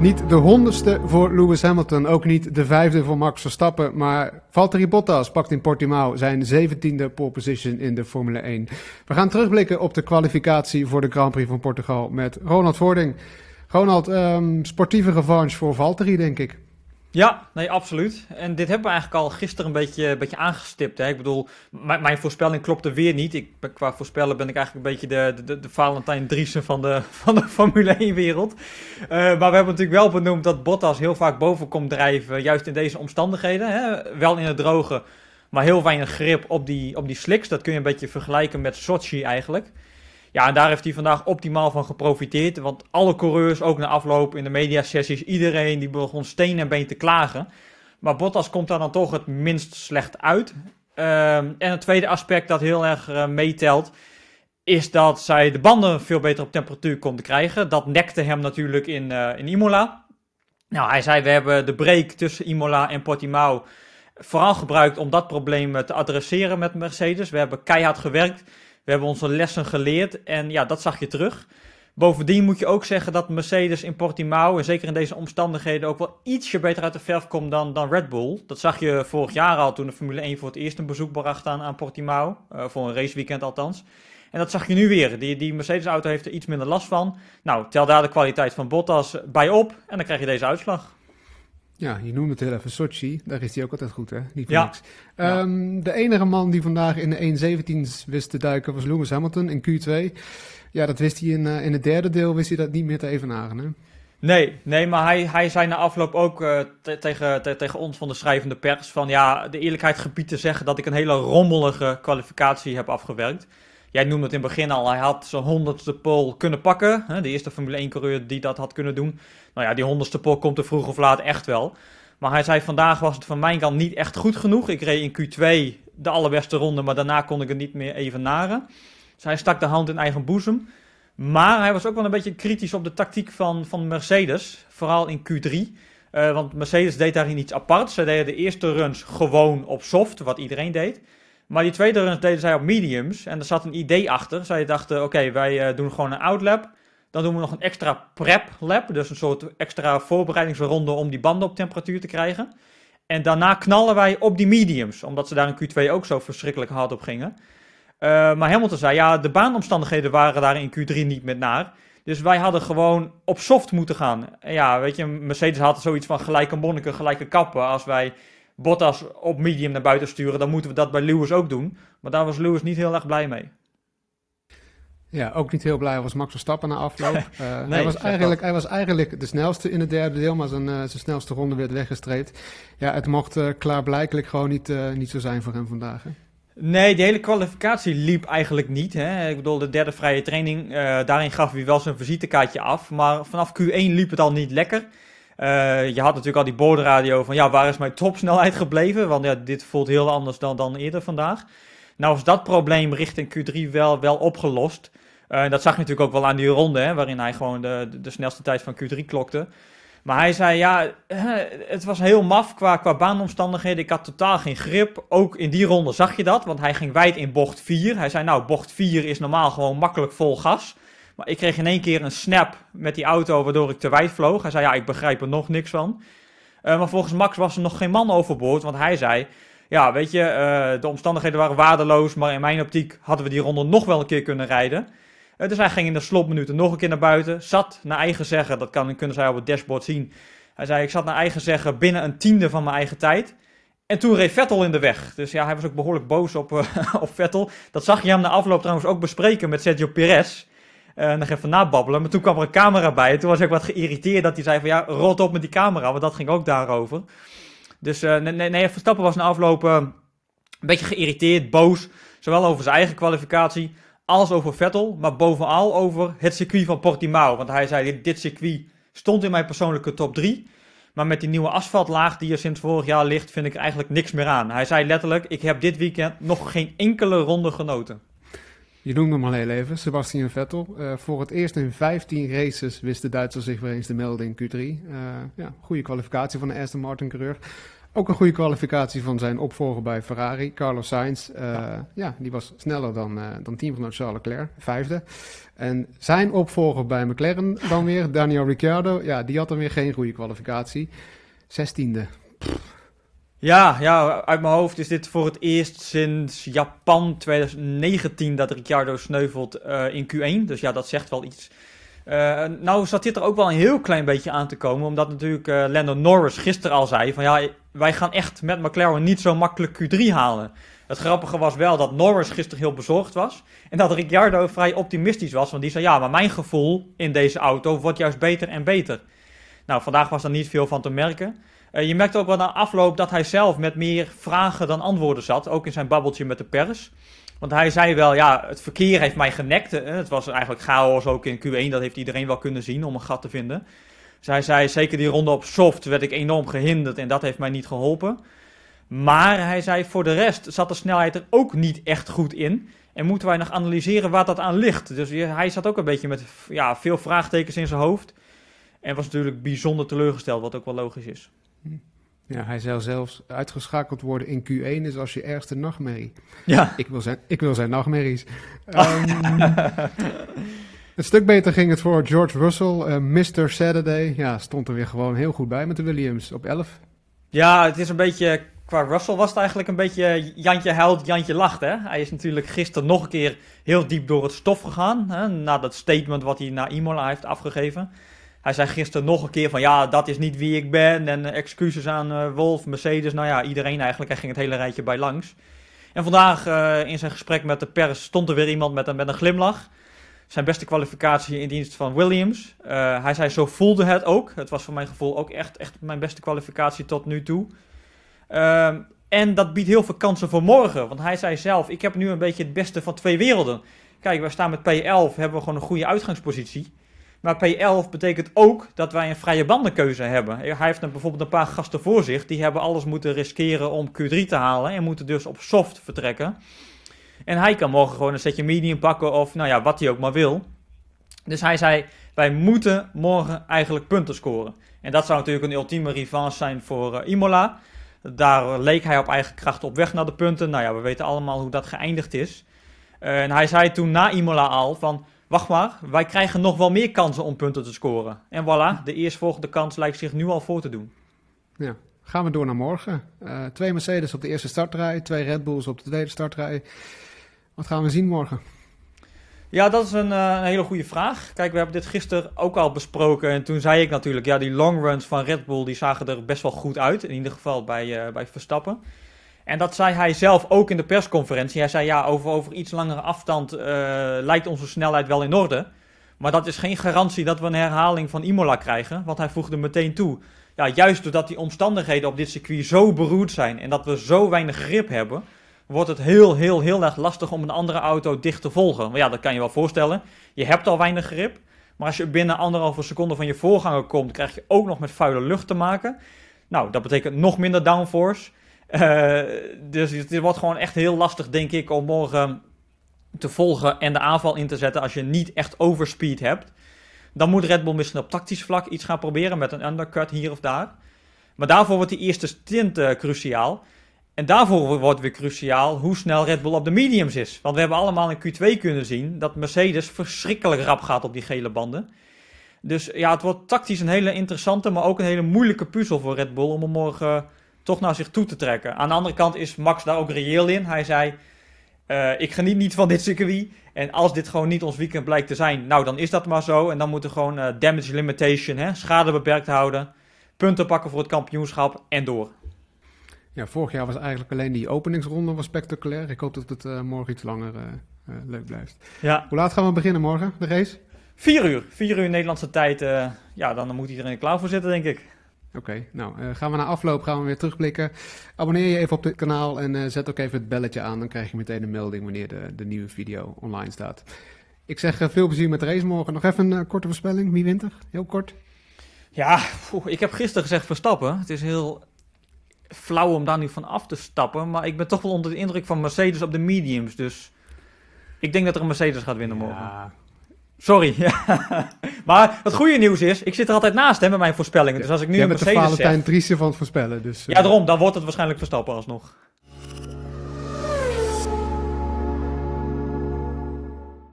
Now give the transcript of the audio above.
Niet de honderdste voor Lewis Hamilton, ook niet de vijfde voor Max Verstappen, maar Valtteri Bottas pakt in Portimao zijn zeventiende pole position in de Formule 1. We gaan terugblikken op de kwalificatie voor de Grand Prix van Portugal met Ronald Voording. Ronald, ehm, sportieve revanche voor Valtteri, denk ik. Ja, nee, absoluut. En dit hebben we eigenlijk al gisteren een beetje, een beetje aangestipt. Hè? Ik bedoel, mijn voorspelling klopte weer niet. Ik, qua voorspellen ben ik eigenlijk een beetje de, de, de Valentijn Driesen van de, van de Formule 1-wereld. Eh, maar we hebben natuurlijk wel benoemd dat Bottas heel vaak boven komt drijven, juist in deze omstandigheden. Hè? Wel in het droge, maar heel weinig grip op die, op die slicks. Dat kun je een beetje vergelijken met Sochi eigenlijk. Ja, daar heeft hij vandaag optimaal van geprofiteerd. Want alle coureurs, ook na afloop in de mediasessies, iedereen die begon steen en been te klagen. Maar Bottas komt daar dan toch het minst slecht uit. Ehm, en het tweede aspect dat heel erg uh, meetelt, is dat zij de banden veel beter op temperatuur konden krijgen. Dat nekte hem natuurlijk in, eh, in Imola. Nou, hij zei we hebben de break tussen Imola en Portimao vooral gebruikt om dat probleem eh, te adresseren met Mercedes. We hebben keihard gewerkt. We hebben onze lessen geleerd en ja, dat zag je terug. Bovendien moet je ook zeggen dat Mercedes in Portimao, en zeker in deze omstandigheden, ook wel ietsje beter uit de verf komt dan, dan Red Bull. Dat zag je vorig jaar al toen de Formule 1 voor het eerst een bezoek bracht aan, aan Portimao. Eh, voor een raceweekend althans. En dat zag je nu weer. Die, die Mercedes-auto heeft er iets minder last van. Nou, tel daar de kwaliteit van Bottas bij op en dan krijg je deze uitslag. Ja, je noemde het heel even Sochi. Daar is hij ook altijd goed, hè? Niet voor niks. Ehm, de enige man die vandaag in de 1.17 wist te duiken was Lewis Hamilton in Q2. Ja, dat wist hij in, eh, in het derde deel wist hij dat niet meer te evenaren, hè? Nee, nee, maar hij, hij zei na afloop ook uh, tegen, tegen ons van de schrijvende pers van ja, de eerlijkheid gebied te zeggen dat ik een hele rommelige kwalificatie heb afgewerkt. Jij noemde het in het begin al, hij had zijn honderdste pole kunnen pakken. Hè, de eerste Formule 1-coureur die dat had kunnen doen. Nou ja, die honderdste pole komt er vroeg of laat echt wel. Maar hij zei, vandaag was het van mijn kant niet echt goed genoeg. Ik reed in Q2 de allerbeste ronde, maar daarna kon ik het niet meer evenaren. Dus hij stak de hand in eigen boezem. Maar hij was ook wel een beetje kritisch op de tactiek van, van Mercedes, vooral in Q3. Eh, want Mercedes deed daarin iets apart. Ze deden de eerste runs gewoon op soft, wat iedereen deed. Maar die tweede runs deden zij op mediums. En er zat een idee achter. Zij dachten, oké, wij eh, doen gewoon een outlap. Dan doen we nog een extra prep lap. Dus een soort extra voorbereidingsronde om die banden op temperatuur te krijgen. En daarna knallen wij op die mediums. Omdat ze daar in Q2 ook zo verschrikkelijk hard op gingen. Uh, maar Hamilton zei, ja, de baanomstandigheden waren daar in Q3 niet met naar. Dus wij hadden gewoon op soft moeten gaan. Ja, weet je, Mercedes had zoiets van gelijke monniken, gelijke kappen. Als wij Bottas op medium naar buiten sturen, dan moeten we dat bij Lewis ook doen. Maar daar was Lewis niet heel erg blij mee. Ja, ook niet heel blij was Max Verstappen na afloop. Eh, hij, was eigenlijk, hij was eigenlijk de snelste in het derde deel, maar zijn, eh, zijn snelste ronde werd weggestreept. Ja, het mocht uh, klaarblijkelijk gewoon niet, niet zo zijn voor hem vandaag. Hè? Nee, de hele kwalificatie liep eigenlijk niet. Hè. Ik bedoel, de derde vrije training, daarin gaf hij wel zijn visitekaartje af. Maar vanaf Q1 liep het al niet lekker. Eh, je had natuurlijk al die boordradio van ja, waar is mijn topsnelheid gebleven? Want ja, dit voelt heel anders dan, dan eerder vandaag. Nou is dat probleem richting Q3 wel, wel opgelost. Eh, dat zag je natuurlijk ook wel aan die ronde, hè, waarin hij gewoon de, de, de snelste tijd van Q3 klokte. Maar hij zei, ja, het was heel maf qua, qua baanomstandigheden. Ik had totaal geen grip. Ook in die ronde zag je dat, want hij ging wijd in bocht 4. Hij zei, nou, bocht 4 is normaal gewoon makkelijk vol gas. Maar ik kreeg in één keer een snap met die auto waardoor ik te wijd vloog. Hij zei, ja, ik begrijp er nog niks van. Eh, maar volgens Max was er nog geen man overboord, want hij zei... Ja, weet je, eh, de omstandigheden waren waardeloos, maar in mijn optiek hadden we die ronde nog wel een keer kunnen rijden. Eh, dus hij ging in de slotminuten nog een keer naar buiten. Zat naar eigen zeggen, dat kan, kunnen zij op het dashboard zien. Hij zei, ik zat naar eigen zeggen binnen een tiende van mijn eigen tijd. En toen reed Vettel in de weg. Dus ja, hij was ook behoorlijk boos op, op Vettel. Dat zag je hem na afloop trouwens ook bespreken met Sergio Perez. Eh, en nog even nababbelen. Maar toen kwam er een camera bij. En toen was ik wat geïrriteerd dat hij zei van ja, rot op met die camera. Want dat ging ook daarover. Dus eh, nee, nee, Verstappen was na afloop eh, een beetje geïrriteerd, boos. Zowel over zijn eigen kwalificatie als over Vettel. Maar bovenal over het circuit van Portimao. Want hij zei, dit, dit circuit stond in mijn persoonlijke top 3. Maar met die nieuwe asfaltlaag die er sinds vorig jaar ligt, vind ik eigenlijk niks meer aan. Hij zei letterlijk: Ik heb dit weekend nog geen enkele ronde genoten. Je noemde hem al heel even, Sebastian Vettel. Eh, voor het eerst in 15 races wist de Duitser zich weer eens te melden in Q3. Eh, ja, goede kwalificatie van de Aston Martin-coureur. Ook een goede kwalificatie van zijn opvolger bij Ferrari, Carlos Sainz. Eh, ja. die was sneller dan, uh, dan teamgenoot Charles Leclerc, vijfde. En zijn opvolger bij McLaren dan weer, Daniel Ricciardo. Ja, die had dan weer geen goede kwalificatie. Zestiende. Ja, ja, uit mijn hoofd is dit voor het eerst sinds Japan 2019 dat Ricciardo sneuvelt eh, in Q1. Dus ja, dat zegt wel iets. Eh, nou zat dit er ook wel een heel klein beetje aan te komen, omdat natuurlijk uh, Lando Norris gisteren al zei van ja, wij gaan echt met McLaren niet zo makkelijk Q3 halen. Het grappige was wel dat Norris gisteren heel bezorgd was en dat Ricciardo vrij optimistisch was, want die zei ja, maar mijn gevoel in deze auto wordt juist beter en beter. Nou, vandaag was er niet veel van te merken. Eh, je merkte ook wel na afloop dat hij zelf met meer vragen dan antwoorden zat. Ook in zijn babbeltje met de pers. Want hij zei wel, ja, het verkeer heeft mij genekt. Hè? Het was eigenlijk chaos ook in Q1. Dat heeft iedereen wel kunnen zien om een gat te vinden. Dus hij zei, zeker die ronde op soft werd ik enorm gehinderd en dat heeft mij niet geholpen. Maar hij zei, voor de rest zat de snelheid er ook niet echt goed in. En moeten wij nog analyseren waar dat aan ligt. Dus hij zat ook een beetje met ja, veel vraagtekens in zijn hoofd. En was natuurlijk bijzonder teleurgesteld, wat ook wel logisch is. Ja, hij zou zelfs uitgeschakeld worden in Q1 is dus als je ergste nachtmerrie. Ja. Ik wil zijn, ik wil zijn nachtmerries. Ehm, een stuk beter ging het voor George Russell. Uh, eh, Mr. Saturday ja, stond er weer gewoon heel goed bij met de Williams op 11. Ja, het is een beetje... Qua Russell was het eigenlijk een beetje Jantje huilt, Jantje lacht. Hè? Hij is natuurlijk gisteren nog een keer heel diep door het stof gegaan. Hè, na dat statement wat hij naar Imola heeft afgegeven. Hij zei gisteren nog een keer van ja, dat is niet wie ik ben. En eh, excuses aan eh, Wolf, Mercedes. Nou ja, iedereen eigenlijk. Hij ging het hele rijtje bij langs. En vandaag eh, in zijn gesprek met de pers stond er weer iemand met een, met een glimlach. Zijn beste kwalificatie in dienst van Williams. hij zei, zo voelde het ook. Het was voor mijn gevoel ook echt, echt mijn beste kwalificatie tot nu toe. Ehm, en dat biedt heel veel kansen voor morgen. Want hij zei zelf, ik heb nu een beetje het beste van twee werelden. Kijk, we staan met P11, hebben we gewoon een goede uitgangspositie. Maar P11 betekent ook dat wij een vrije bandenkeuze hebben. Hij heeft dan bijvoorbeeld een paar gasten voor zich. Die hebben alles moeten riskeren om Q3 te halen. En moeten dus op soft vertrekken. En hij kan morgen gewoon een setje medium pakken. Of nou ja, wat hij ook maar wil. Dus hij zei, wij moeten morgen eigenlijk punten scoren. En dat zou natuurlijk een ultieme revanche zijn voor eh, Imola. Daar leek hij op eigen kracht op weg naar de punten. Nou ja, we weten allemaal hoe dat geëindigd is. en hij zei toen na Imola al van wacht maar, wij krijgen nog wel meer kansen om punten te scoren. En voilà, de eerstvolgende kans lijkt zich nu al voor te doen. Ja, gaan we door naar morgen. Eh, twee Mercedes op de eerste startrij, twee Red Bulls op de tweede startrij. Wat gaan we zien morgen? Ja, dat is een, eh, een, hele goede vraag. Kijk, we hebben dit gisteren ook al besproken. En toen zei ik natuurlijk, ja, die long runs van Red Bull die zagen er best wel goed uit. In ieder geval bij, eh, bij Verstappen. En dat zei hij zelf ook in de persconferentie. Hij zei ja, over, over iets langere afstand eh, lijkt onze snelheid wel in orde. Maar dat is geen garantie dat we een herhaling van Imola krijgen. Want hij voegde meteen toe. Ja, juist doordat die omstandigheden op dit circuit zo beroerd zijn en dat we zo weinig grip hebben, wordt het heel, heel, heel erg lastig om een andere auto dicht te volgen. Maar ja, dat kan je wel voorstellen. Je hebt al weinig grip. Maar als je binnen anderhalve seconde van je voorganger komt, krijg je ook nog met vuile lucht te maken. Nou, dat betekent nog minder downforce. Eh, dus het wordt gewoon echt heel lastig, denk ik, om morgen te volgen en de aanval in te zetten als je niet echt overspeed hebt. Dan moet Red Bull misschien op tactisch vlak iets gaan proberen met een undercut hier of daar. Maar daarvoor wordt die eerste stint eh, cruciaal. En daarvoor wordt weer cruciaal hoe snel Red Bull op de mediums is. Want we hebben allemaal in Q2 kunnen zien dat Mercedes verschrikkelijk rap gaat op die gele banden. Dus ja, het wordt tactisch een hele interessante, maar ook een hele moeilijke puzzel voor Red Bull om hem morgen toch naar zich toe te trekken. Aan de andere kant is Max daar ook reëel in. Hij zei: eh, Ik geniet niet van dit circuit. En als dit gewoon niet ons weekend blijkt te zijn, nou dan is dat maar zo. En dan moeten we gewoon eh, damage limitation, hè, schade beperkt houden. Punten pakken voor het kampioenschap en door. Ja, vorig jaar was eigenlijk alleen die openingsronde was spectaculair. Ik hoop dat het eh, morgen iets langer leuk blijft. Ja. Hoe laat gaan we beginnen morgen, de race? Vier uur. Vier uur Nederlandse tijd. ja, dan moet iedereen er klaar voor zitten, denk ik. Oké, nou eh, gaan we naar afloop, gaan we weer terugblikken. Abonneer je even op dit kanaal en eh, zet ook even het belletje aan. Dan krijg je meteen een melding wanneer de, de nieuwe video online staat. Ik zeg eh, veel plezier met de race morgen. Nog even een korte voorspelling. Wie wint er? Heel kort. Ja, ik heb gisteren gezegd Verstappen. Het is heel flauw om daar nu van af te stappen. Maar ik ben toch wel onder de indruk van Mercedes op de mediums. Dus ik denk dat er een Mercedes gaat winnen morgen. Sorry. maar het goede nieuws is, ik zit er altijd naast hè, met mijn voorspellingen. Dus als ik nu met een Mercedes zeg... Valentijn Driesen van het voorspellen. Dus, Ja, eh. daarom. Dan wordt het waarschijnlijk Verstappen alsnog.